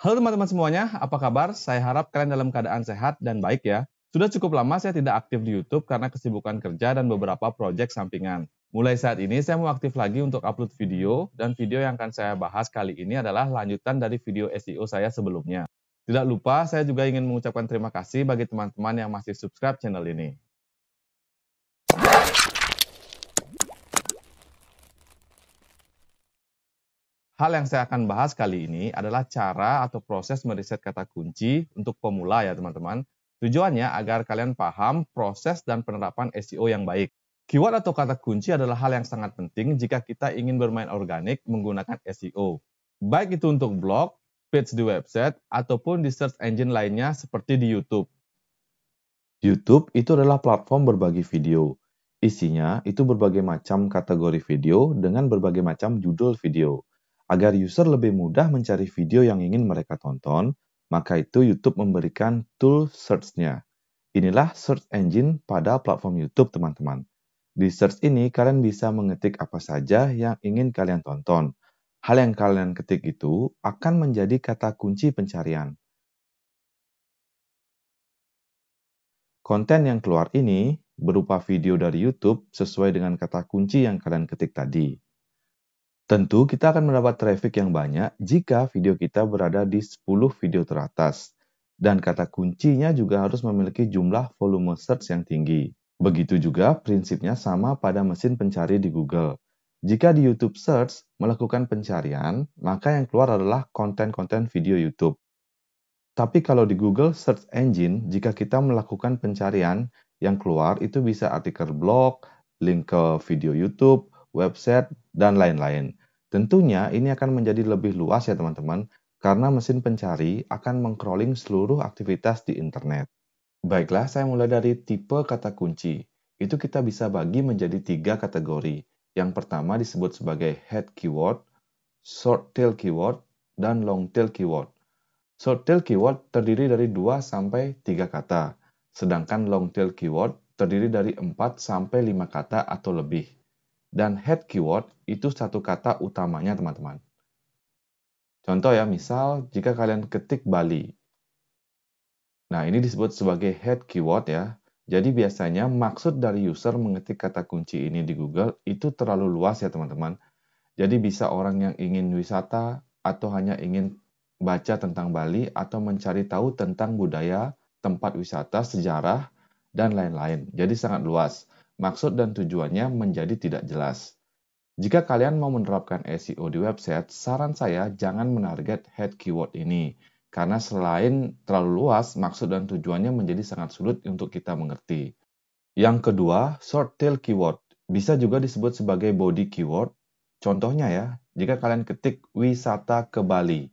Halo teman-teman semuanya, apa kabar? Saya harap kalian dalam keadaan sehat dan baik ya. Sudah cukup lama saya tidak aktif di YouTube karena kesibukan kerja dan beberapa proyek sampingan. Mulai saat ini saya mau aktif lagi untuk upload video dan video yang akan saya bahas kali ini adalah lanjutan dari video SEO saya sebelumnya. Tidak lupa saya juga ingin mengucapkan terima kasih bagi teman-teman yang masih subscribe channel ini. Hal yang saya akan bahas kali ini adalah cara atau proses meriset kata kunci untuk pemula ya teman-teman. Tujuannya agar kalian paham proses dan penerapan SEO yang baik. Keyword atau kata kunci adalah hal yang sangat penting jika kita ingin bermain organik menggunakan SEO. Baik itu untuk blog, page di website, ataupun di search engine lainnya seperti di YouTube. YouTube itu adalah platform berbagi video. Isinya itu berbagai macam kategori video dengan berbagai macam judul video. Agar user lebih mudah mencari video yang ingin mereka tonton, maka itu YouTube memberikan tool search-nya. Inilah search engine pada platform YouTube, teman-teman. Di search ini, kalian bisa mengetik apa saja yang ingin kalian tonton. Hal yang kalian ketik itu akan menjadi kata kunci pencarian. Konten yang keluar ini berupa video dari YouTube sesuai dengan kata kunci yang kalian ketik tadi. Tentu kita akan mendapat traffic yang banyak jika video kita berada di 10 video teratas. Dan kata kuncinya juga harus memiliki jumlah volume search yang tinggi. Begitu juga prinsipnya sama pada mesin pencari di Google. Jika di YouTube search melakukan pencarian, maka yang keluar adalah konten-konten video YouTube. Tapi kalau di Google Search Engine, jika kita melakukan pencarian, yang keluar itu bisa artikel blog, link ke video YouTube, website, dan lain-lain. Tentunya ini akan menjadi lebih luas ya teman-teman, karena mesin pencari akan mengcrawling seluruh aktivitas di internet. Baiklah, saya mulai dari tipe kata kunci. Itu kita bisa bagi menjadi tiga kategori. Yang pertama disebut sebagai head keyword, short tail keyword, dan long tail keyword. Short tail keyword terdiri dari 2 sampai 3 kata, sedangkan long tail keyword terdiri dari 4 sampai 5 kata atau lebih dan head keyword itu satu kata utamanya teman-teman. Contoh ya, misal jika kalian ketik Bali. Nah, ini disebut sebagai head keyword ya. Jadi biasanya maksud dari user mengetik kata kunci ini di Google itu terlalu luas ya teman-teman. Jadi bisa orang yang ingin wisata atau hanya ingin baca tentang Bali atau mencari tahu tentang budaya, tempat wisata, sejarah, dan lain-lain. Jadi sangat luas maksud dan tujuannya menjadi tidak jelas. Jika kalian mau menerapkan SEO di website, saran saya jangan menarget head keyword ini, karena selain terlalu luas, maksud dan tujuannya menjadi sangat sulit untuk kita mengerti. Yang kedua, short tail keyword. Bisa juga disebut sebagai body keyword. Contohnya ya, jika kalian ketik wisata ke Bali.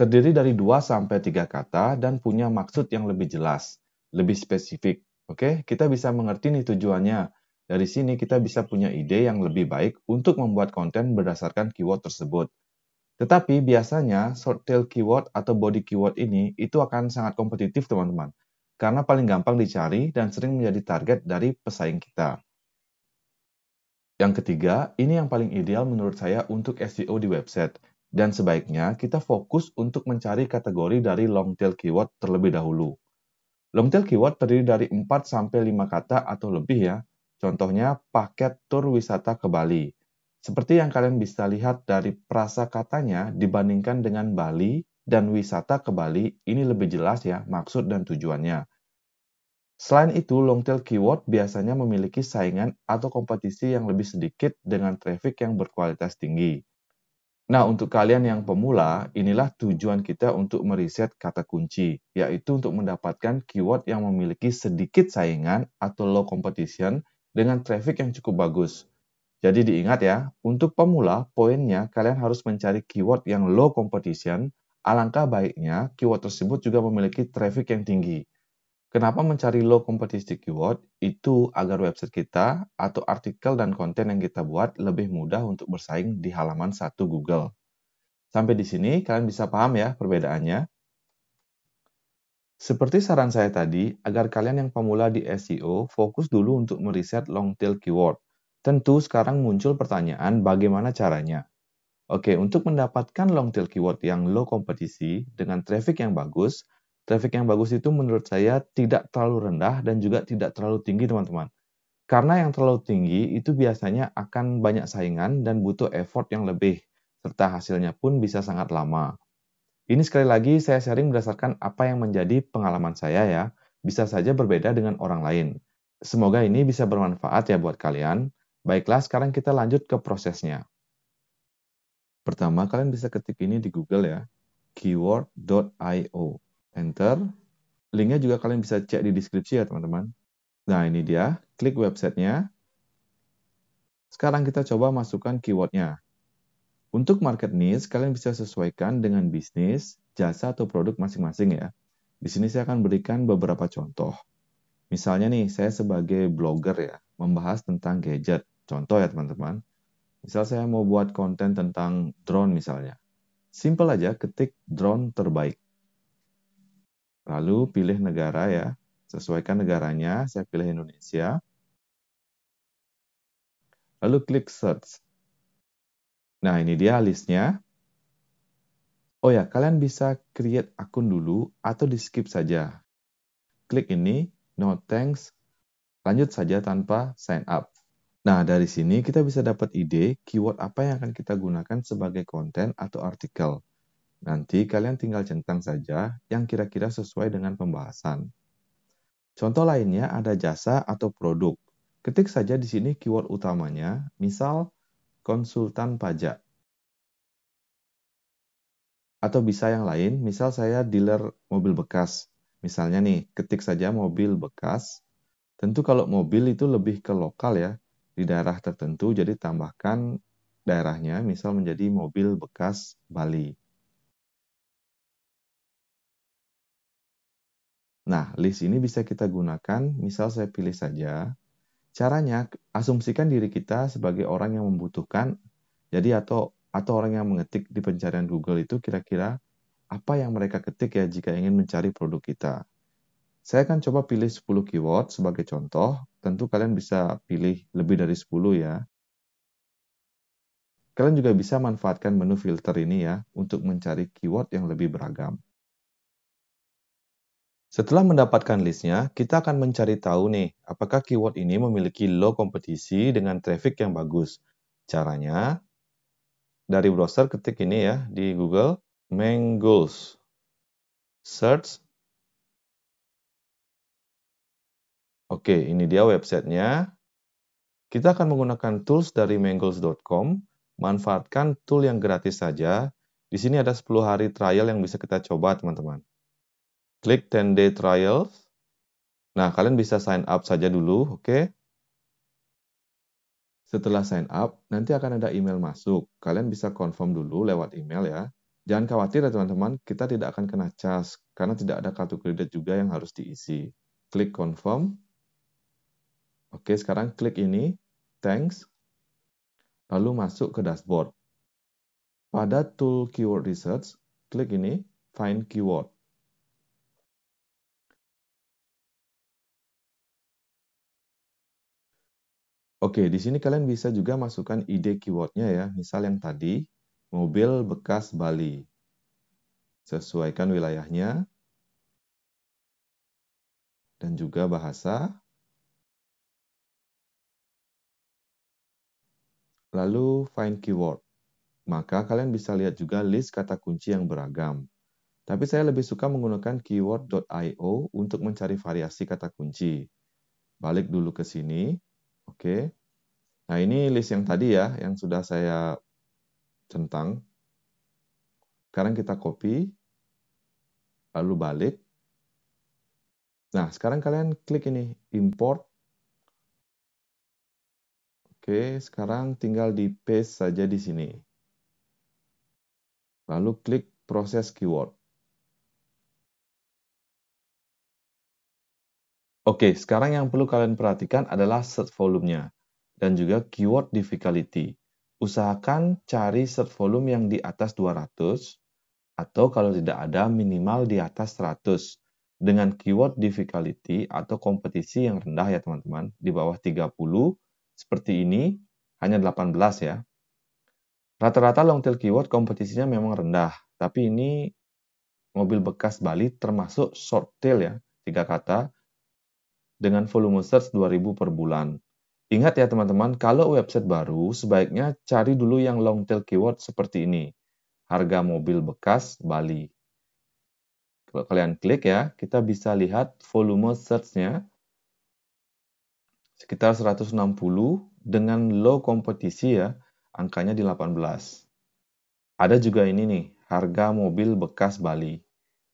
Terdiri dari 2-3 kata dan punya maksud yang lebih jelas, lebih spesifik, Oke, kita bisa mengerti nih tujuannya. Dari sini kita bisa punya ide yang lebih baik untuk membuat konten berdasarkan keyword tersebut. Tetapi biasanya short tail keyword atau body keyword ini itu akan sangat kompetitif teman-teman. Karena paling gampang dicari dan sering menjadi target dari pesaing kita. Yang ketiga, ini yang paling ideal menurut saya untuk SEO di website. Dan sebaiknya kita fokus untuk mencari kategori dari long tail keyword terlebih dahulu. Long-tail keyword terdiri dari 4 sampai 5 kata atau lebih ya. Contohnya paket tur wisata ke Bali. Seperti yang kalian bisa lihat dari prasa katanya dibandingkan dengan Bali dan wisata ke Bali, ini lebih jelas ya maksud dan tujuannya. Selain itu, long-tail keyword biasanya memiliki saingan atau kompetisi yang lebih sedikit dengan traffic yang berkualitas tinggi. Nah, untuk kalian yang pemula, inilah tujuan kita untuk meriset kata kunci, yaitu untuk mendapatkan keyword yang memiliki sedikit saingan atau low competition dengan traffic yang cukup bagus. Jadi diingat ya, untuk pemula, poinnya kalian harus mencari keyword yang low competition, alangkah baiknya keyword tersebut juga memiliki traffic yang tinggi. Kenapa mencari low competition keyword? Itu agar website kita atau artikel dan konten yang kita buat lebih mudah untuk bersaing di halaman satu Google. Sampai di sini kalian bisa paham ya perbedaannya. Seperti saran saya tadi, agar kalian yang pemula di SEO fokus dulu untuk meriset long tail keyword. Tentu sekarang muncul pertanyaan bagaimana caranya. Oke, untuk mendapatkan long tail keyword yang low kompetisi dengan traffic yang bagus, Traffic yang bagus itu menurut saya tidak terlalu rendah dan juga tidak terlalu tinggi, teman-teman. Karena yang terlalu tinggi itu biasanya akan banyak saingan dan butuh effort yang lebih, serta hasilnya pun bisa sangat lama. Ini sekali lagi saya sharing berdasarkan apa yang menjadi pengalaman saya ya, bisa saja berbeda dengan orang lain. Semoga ini bisa bermanfaat ya buat kalian. Baiklah, sekarang kita lanjut ke prosesnya. Pertama, kalian bisa ketik ini di Google ya, keyword.io. Enter. Linknya juga kalian bisa cek di deskripsi ya teman-teman. Nah ini dia, klik websitenya. Sekarang kita coba masukkan keywordnya. Untuk market niche, kalian bisa sesuaikan dengan bisnis, jasa, atau produk masing-masing ya. Di sini saya akan berikan beberapa contoh. Misalnya nih, saya sebagai blogger ya, membahas tentang gadget. Contoh ya teman-teman. Misal saya mau buat konten tentang drone misalnya. Simple aja, ketik drone terbaik. Lalu pilih negara ya, sesuaikan negaranya, saya pilih Indonesia. Lalu klik search. Nah, ini dia listnya. Oh ya, kalian bisa create akun dulu atau di skip saja. Klik ini, no thanks, lanjut saja tanpa sign up. Nah, dari sini kita bisa dapat ide keyword apa yang akan kita gunakan sebagai konten atau artikel. Nanti kalian tinggal centang saja yang kira-kira sesuai dengan pembahasan. Contoh lainnya ada jasa atau produk. Ketik saja di sini keyword utamanya, misal konsultan pajak. Atau bisa yang lain, misal saya dealer mobil bekas. Misalnya nih, ketik saja mobil bekas. Tentu kalau mobil itu lebih ke lokal ya, di daerah tertentu, jadi tambahkan daerahnya misal menjadi mobil bekas Bali. Nah, list ini bisa kita gunakan, misal saya pilih saja. Caranya, asumsikan diri kita sebagai orang yang membutuhkan, jadi atau atau orang yang mengetik di pencarian Google itu kira-kira apa yang mereka ketik ya jika ingin mencari produk kita. Saya akan coba pilih 10 keyword sebagai contoh, tentu kalian bisa pilih lebih dari 10 ya. Kalian juga bisa manfaatkan menu filter ini ya untuk mencari keyword yang lebih beragam. Setelah mendapatkan listnya, kita akan mencari tahu nih, apakah keyword ini memiliki low kompetisi dengan traffic yang bagus. Caranya, dari browser ketik ini ya, di Google, Mangles. Search. Oke, ini dia websitenya. Kita akan menggunakan tools dari mangles.com. Manfaatkan tool yang gratis saja. Di sini ada 10 hari trial yang bisa kita coba, teman-teman. Klik 10 day trials. Nah, kalian bisa sign up saja dulu, oke? Okay? Setelah sign up, nanti akan ada email masuk. Kalian bisa confirm dulu lewat email ya. Jangan khawatir ya teman-teman, kita tidak akan kena charge karena tidak ada kartu kredit juga yang harus diisi. Klik confirm. Oke, sekarang klik ini, thanks. Lalu masuk ke dashboard. Pada tool keyword research, klik ini, find keyword. Oke, di sini kalian bisa juga masukkan ide keywordnya ya. Misal yang tadi, mobil bekas Bali. Sesuaikan wilayahnya. Dan juga bahasa. Lalu find keyword. Maka kalian bisa lihat juga list kata kunci yang beragam. Tapi saya lebih suka menggunakan keyword.io untuk mencari variasi kata kunci. Balik dulu ke sini, Oke. Nah, ini list yang tadi ya, yang sudah saya centang. Sekarang kita copy, lalu balik. Nah, sekarang kalian klik ini, import. Oke, sekarang tinggal di paste saja di sini. Lalu klik proses keyword. Oke, sekarang yang perlu kalian perhatikan adalah search volume-nya dan juga keyword difficulty. Usahakan cari search volume yang di atas 200 atau kalau tidak ada minimal di atas 100 dengan keyword difficulty atau kompetisi yang rendah ya teman-teman, di bawah 30 seperti ini hanya 18 ya. Rata-rata long tail keyword kompetisinya memang rendah, tapi ini mobil bekas Bali termasuk short tail ya, tiga kata dengan volume search 2000 per bulan. Ingat ya teman-teman, kalau website baru sebaiknya cari dulu yang long tail keyword seperti ini. Harga mobil bekas Bali. Kalau kalian klik ya, kita bisa lihat volume search-nya sekitar 160 dengan low kompetisi ya, angkanya di 18. Ada juga ini nih, harga mobil bekas Bali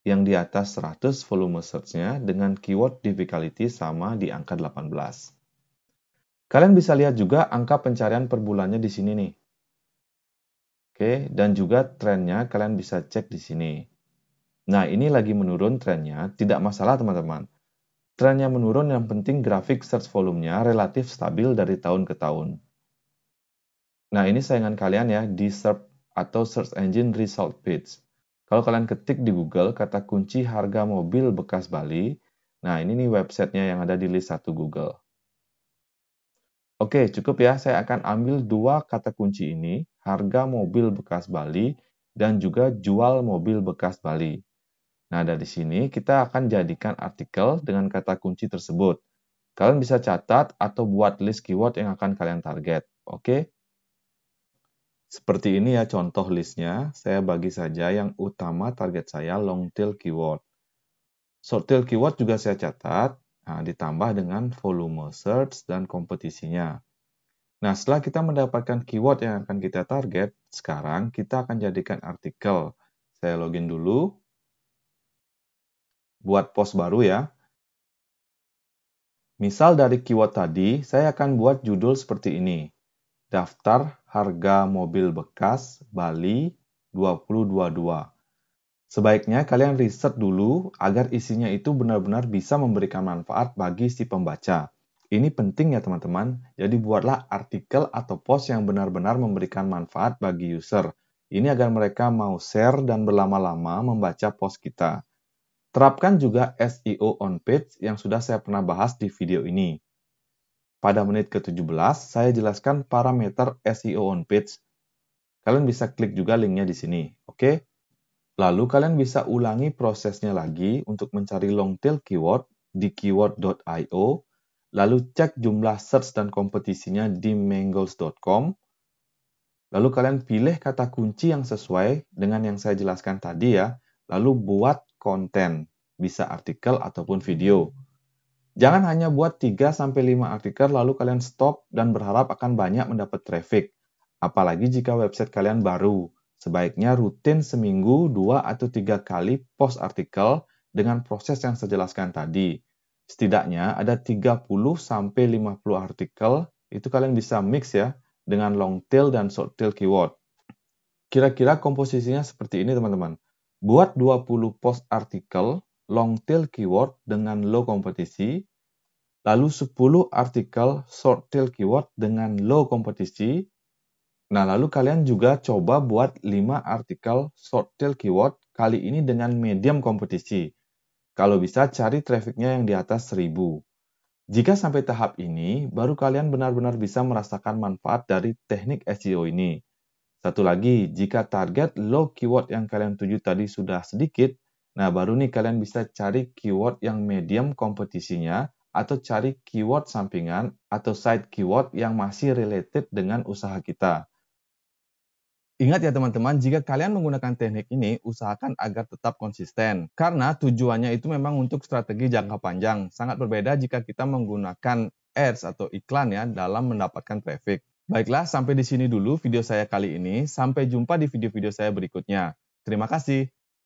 yang di atas 100 volume search-nya dengan keyword difficulty sama di angka 18. Kalian bisa lihat juga angka pencarian per bulannya di sini nih. Oke, dan juga trennya kalian bisa cek di sini. Nah, ini lagi menurun trennya, tidak masalah teman-teman. Trennya menurun yang penting grafik search volumenya relatif stabil dari tahun ke tahun. Nah, ini saingan kalian ya di SERP atau Search Engine Result Page. Kalau kalian ketik di Google kata kunci harga mobil bekas Bali, nah ini nih websitenya yang ada di list satu Google. Oke, cukup ya. Saya akan ambil dua kata kunci ini, harga mobil bekas Bali dan juga jual mobil bekas Bali. Nah, dari sini kita akan jadikan artikel dengan kata kunci tersebut. Kalian bisa catat atau buat list keyword yang akan kalian target. Oke, seperti ini ya contoh listnya, saya bagi saja yang utama target saya long tail keyword. Short tail keyword juga saya catat, nah, ditambah dengan volume search dan kompetisinya. Nah, setelah kita mendapatkan keyword yang akan kita target, sekarang kita akan jadikan artikel. Saya login dulu. Buat post baru ya. Misal dari keyword tadi, saya akan buat judul seperti ini. Daftar harga mobil bekas Bali 2022. Sebaiknya kalian riset dulu agar isinya itu benar-benar bisa memberikan manfaat bagi si pembaca. Ini penting ya teman-teman, jadi buatlah artikel atau post yang benar-benar memberikan manfaat bagi user. Ini agar mereka mau share dan berlama-lama membaca post kita. Terapkan juga SEO on page yang sudah saya pernah bahas di video ini. Pada menit ke-17, saya jelaskan parameter SEO on page. Kalian bisa klik juga linknya di sini, oke? Okay? Lalu kalian bisa ulangi prosesnya lagi untuk mencari long tail keyword di keyword.io, lalu cek jumlah search dan kompetisinya di mangles.com, lalu kalian pilih kata kunci yang sesuai dengan yang saya jelaskan tadi ya, lalu buat konten, bisa artikel ataupun video. Jangan hanya buat 3 sampai 5 artikel lalu kalian stop dan berharap akan banyak mendapat traffic. Apalagi jika website kalian baru. Sebaiknya rutin seminggu 2 atau 3 kali post artikel dengan proses yang saya jelaskan tadi. Setidaknya ada 30 sampai 50 artikel itu kalian bisa mix ya dengan long tail dan short tail keyword. Kira-kira komposisinya seperti ini teman-teman. Buat 20 post artikel long tail keyword dengan low kompetisi, lalu 10 artikel short tail keyword dengan low kompetisi. Nah, lalu kalian juga coba buat 5 artikel short tail keyword kali ini dengan medium kompetisi. Kalau bisa cari trafficnya yang di atas 1000. Jika sampai tahap ini, baru kalian benar-benar bisa merasakan manfaat dari teknik SEO ini. Satu lagi, jika target low keyword yang kalian tuju tadi sudah sedikit, nah baru nih kalian bisa cari keyword yang medium kompetisinya atau cari keyword sampingan atau side keyword yang masih related dengan usaha kita. Ingat ya teman-teman, jika kalian menggunakan teknik ini, usahakan agar tetap konsisten. Karena tujuannya itu memang untuk strategi jangka panjang. Sangat berbeda jika kita menggunakan ads atau iklan ya dalam mendapatkan traffic. Baiklah, sampai di sini dulu video saya kali ini. Sampai jumpa di video-video saya berikutnya. Terima kasih.